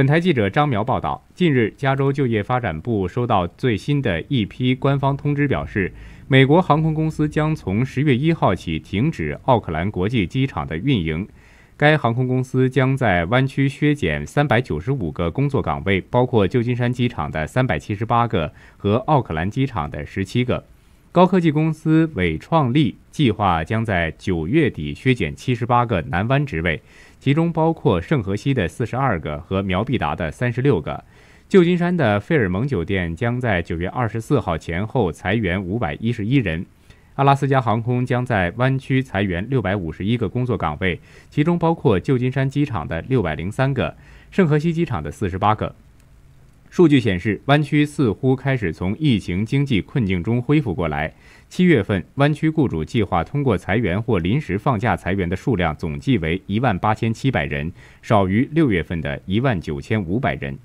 本台记者张苗报道，近日，加州就业发展部收到最新的一批官方通知，表示，美国航空公司将从十月一号起停止奥克兰国际机场的运营。该航空公司将在湾区削减三百九十五个工作岗位，包括旧金山机场的三百七十八个和奥克兰机场的十七个。高科技公司伟创力计划将在九月底削减七十八个南湾职位，其中包括圣河西的四十二个和苗必达的三十六个。旧金山的费尔蒙酒店将在九月二十四号前后裁员五百一十一人。阿拉斯加航空将在湾区裁员六百五十一个工作岗位，其中包括旧金山机场的六百零三个、圣河西机场的四十八个。数据显示，湾区似乎开始从疫情经济困境中恢复过来。七月份，湾区雇主计划通过裁员或临时放假裁员的数量总计为一万八千七百人，少于六月份的一万九千五百人。